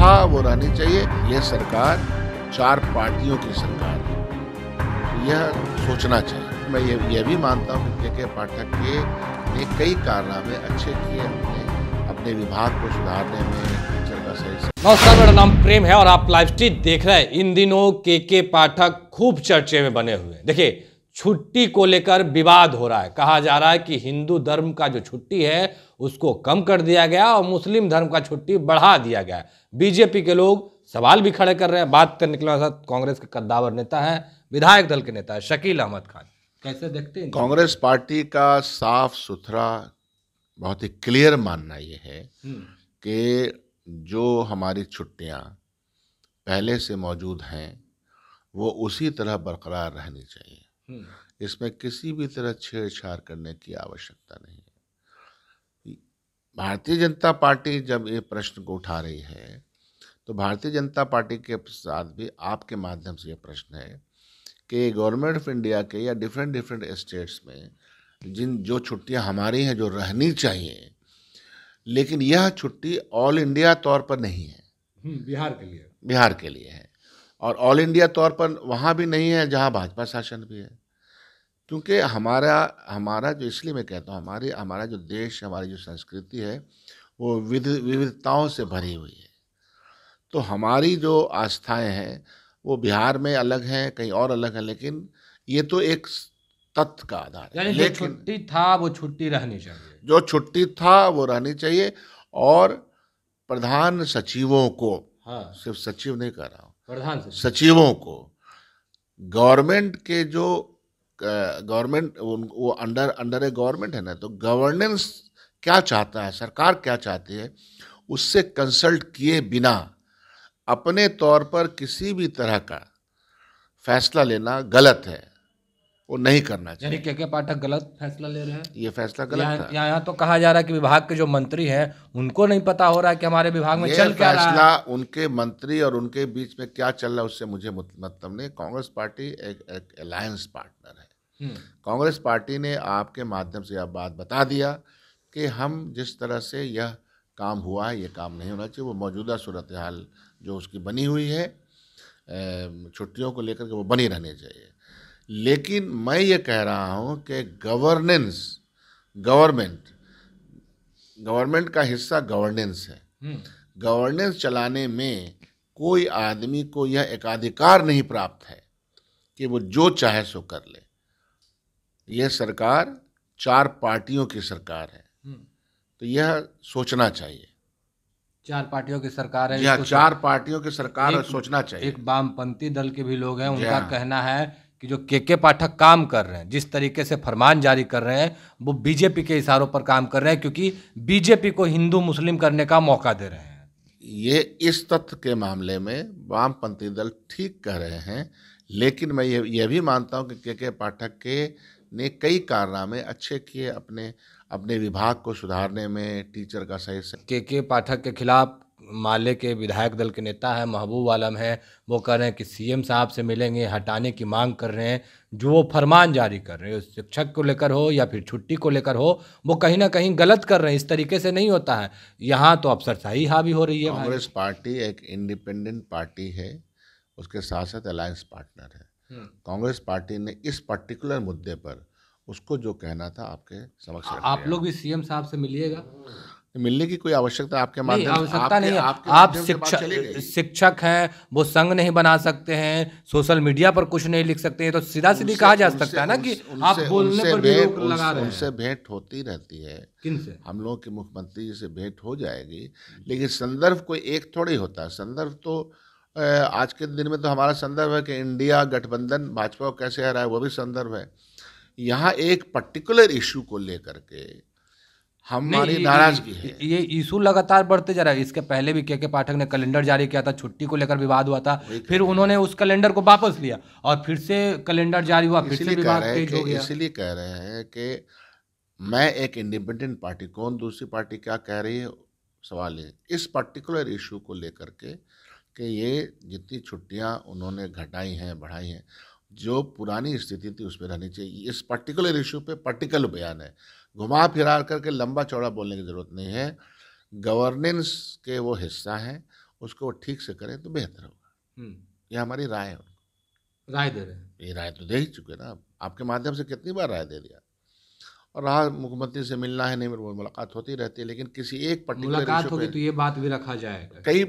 था वो रहनी चाहिए यह सरकार चार पार्टियों की सरकार है यह सोचना चाहिए मैं ये यह भी मानता हूँ के के पाठक के ने कई कारनामे अच्छे किए हमने अपने विभाग को सुधारने में टीचर का सही नमस्कार मेरा नाम प्रेम है और आप लाइव स्ट्रीट देख रहे हैं इन दिनों के के पाठक खूब चर्चे में बने हुए देखिए छुट्टी को लेकर विवाद हो रहा है कहा जा रहा है कि हिंदू धर्म का जो छुट्टी है उसको कम कर दिया गया और मुस्लिम धर्म का छुट्टी बढ़ा दिया गया बीजेपी के लोग सवाल भी खड़े कर रहे हैं बात करने के साथ कांग्रेस के कद्दावर नेता हैं विधायक दल के नेता है शकील अहमद खान कैसे देखते हैं कांग्रेस पार्टी का साफ सुथरा बहुत ही क्लियर मानना ये है हम्म। कि जो हमारी छुट्टियां पहले से मौजूद हैं वो उसी तरह बरकरार रहनी चाहिए हम्म। इसमें किसी भी तरह छेड़छाड़ करने की आवश्यकता नहीं है भारतीय जनता पार्टी जब ये प्रश्न को उठा रही है तो भारतीय जनता पार्टी के साथ भी आपके माध्यम से ये प्रश्न है कि गवर्नमेंट ऑफ इंडिया के या डिफरेंट डिफरेंट स्टेट्स में जिन जो छुट्टियां हमारी हैं जो रहनी चाहिए लेकिन यह छुट्टी ऑल इंडिया तौर पर नहीं है हम्म, बिहार के लिए बिहार के लिए है और ऑल इंडिया तौर पर वहाँ भी नहीं है जहाँ भाजपा शासन भी है क्योंकि हमारा हमारा जो इसलिए मैं कहता हूँ हमारे हमारा जो देश हमारी जो संस्कृति है वो विध विविधताओं से भरी हुई है तो हमारी जो आस्थाएं हैं वो बिहार में अलग हैं कहीं और अलग हैं लेकिन ये तो एक तत्व का आधार है लेकिन छुट्टी था वो छुट्टी रहनी चाहिए जो छुट्टी था वो रहनी चाहिए और प्रधान सचिवों को हाँ। सिर्फ सचिव नहीं कह रहा हूँ प्रधान सचिवों को गवर्नमेंट के जो गवर्नमेंट वो अंडर अंडर ए गवर्नमेंट है ना तो गवर्नेंस क्या चाहता है सरकार क्या चाहती है उससे कंसल्ट किए बिना अपने तौर पर किसी भी तरह का फैसला लेना गलत है वो नहीं करना चाहिए यानी के पाठक गलत फैसला ले रहे हैं ये फैसला गलत यहाँ या, या, तो कहा जा रहा है कि विभाग के जो मंत्री हैं उनको नहीं पता हो रहा है कि हमारे विभाग में चल क्या रहा है उनके मंत्री और उनके बीच में क्या चल रहा है उससे मुझे मतलब नहीं कांग्रेस पार्टी एक एक अलायंस पार्टनर है हम्म। कांग्रेस पार्टी ने आपके माध्यम से यह बात बता दिया कि हम जिस तरह से यह काम हुआ है ये काम नहीं होना चाहिए वो मौजूदा सूरत हाल जो उसकी बनी हुई है छुट्टियों को लेकर के वो बनी रहनी चाहिए लेकिन मैं ये कह रहा हूँ कि गवर्नेंस गवर्नमेंट गवर्नमेंट का हिस्सा गवर्नेंस है गवर्नेंस हम्म। चलाने में कोई आदमी को यह एकाधिकार नहीं प्राप्त है कि वो जो चाहे सो कर ले यह सरकार चार पार्टियों की सरकार है हम्म। तो यह सोचना चाहिए चार पार्टियों की सरकार है चार पार्टियों की सरकार एक, सोचना चाहिए एक वामपंथी दल के भी लोग हैं उनका कहना है कि जो के के पाठक काम कर रहे हैं जिस तरीके से फरमान जारी कर रहे हैं वो बीजेपी के इशारों पर काम कर रहे हैं क्योंकि बीजेपी को हिंदू मुस्लिम करने का मौका दे रहे हैं ये इस तथ्य के मामले में वामपंथी दल ठीक कह रहे हैं लेकिन मैं ये ये भी मानता हूँ कि के के पाठक के ने कई कारनामे अच्छे किए अपने अपने विभाग को सुधारने में टीचर का सही से के के पाठक के खिलाफ माले के विधायक दल के नेता हैं महबूब आलम हैं वो कह रहे हैं कि सीएम साहब से मिलेंगे हटाने की मांग कर रहे हैं जो वो फरमान जारी कर रहे हैं शिक्षक को लेकर हो या फिर छुट्टी को लेकर हो वो कहीं ना कहीं गलत कर रहे हैं इस तरीके से नहीं होता है यहाँ तो अफसरशाही हावी हो रही है कांग्रेस पार्टी एक इंडिपेंडेंट पार्टी है उसके साथ साथ अलायंस पार्टनर है हम्म। कांग्रेस पार्टी ने इस पर्टिकुलर मुद्दे पर उसको जो कहना था आपके समक्ष आप लोग भी सीएम साहब से मिलिएगा मिलने की कोई आवश्यकता आपके माध्यम आवश्यकता नहीं है आप शिक्षा शिक्षक हैं वो संघ नहीं बना सकते हैं सोशल मीडिया पर कुछ नहीं लिख सकते हैं तो सीधा सीधी कहा जा सकता है ना कि आप बोलने पर भी रोक लगा रहे हैं उनसे भेंट होती रहती है किनसे हम लोगों के मुख्यमंत्री जी से भेंट हो जाएगी लेकिन संदर्भ कोई एक थोड़ी होता है संदर्भ तो आज के दिन में तो हमारा संदर्भ है कि इंडिया गठबंधन भाजपा को कैसे हरा है वो भी संदर्भ है यहाँ एक पर्टिकुलर इशू को लेकर के हमारी नाराजगी है ये इशू लगातार बढ़ते जा रहा है इसके पहले भी के के पाठक ने कैलेंडर जारी किया था छुट्टी को लेकर विवाद हुआ था फिर उन्होंने उस कैलेंडर को वापस लिया और फिर से कैलेंडर जारी हुआ फिर से विवाद इसलिए कह रहे हैं कि मैं एक इंडिपेंडेंट पार्टी कौन दूसरी पार्टी क्या कह रही है सवाल है इस पर्टिकुलर इशू को लेकर के कि ये जितनी छुट्टियाँ उन्होंने घटाई हैं बढ़ाई हैं जो पुरानी स्थिति थी उस पर रहनी चाहिए इस पर्टिकुलर इशू पे पर्टिकुलर बयान है घुमा फिरा करके लंबा चौड़ा बोलने की ज़रूरत नहीं है गवर्नेंस के वो हिस्सा हैं उसको ठीक से करें तो बेहतर होगा हम्म। ये हमारी राय है राय दे रहे हैं ये राय तो दे ही चुके ना आपके माध्यम से कितनी बार राय दे दिया और रहा मुख्यमंत्री से मिलना है नहीं मेरे मुलाकात होती रहती है लेकिन किसी एक पर्टिकुलर मुलाकात होगी तो ये बात भी रखा जाएगा कई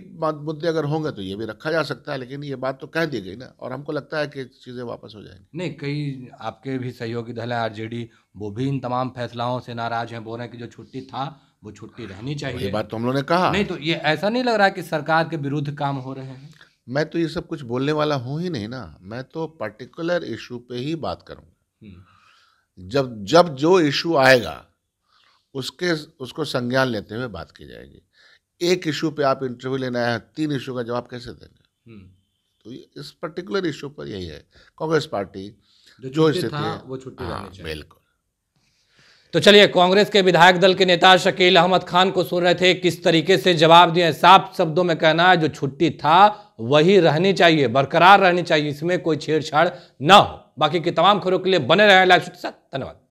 मुद्दे अगर होंगे तो ये भी रखा जा सकता है लेकिन ये बात तो कह दी गई ना और हमको लगता है कि चीज़ें वापस हो जाएंगी नहीं कई आपके भी सहयोगी दल है आर वो भी इन तमाम फैसलाओं से नाराज हैं बोल रहे हैं कि जो छुट्टी था वो छुट्टी रहनी चाहिए ये बात तो हम लोगों ने कहा नहीं तो ये ऐसा नहीं लग रहा कि सरकार के विरुद्ध काम हो रहे हैं मैं तो ये सब कुछ बोलने वाला हूँ ही नहीं ना मैं तो पर्टिकुलर इशू पे ही बात करूँगा हम्म। जब जब जो इशू आएगा उसके उसको संज्ञान लेते हुए बात की जाएगी एक इशू पे आप इंटरव्यू लेने आए हैं तीन इशू का जवाब कैसे देंगे हम्म। तो इस पर्टिकुलर इशू पर यही है कांग्रेस पार्टी जो स्थिति है वो छुट्टी हाँ, बिल्कुल तो चलिए कांग्रेस के विधायक दल के नेता शकील अहमद खान को सुन रहे थे किस तरीके से जवाब दिए साफ शब्दों में कहना है जो छुट्टी था वही रहनी चाहिए बरकरार रहनी चाहिए इसमें कोई छेड़छाड़ ना हो बाकी की तमाम खबरों के लिए बने रहें लाइव के साथ धन्यवाद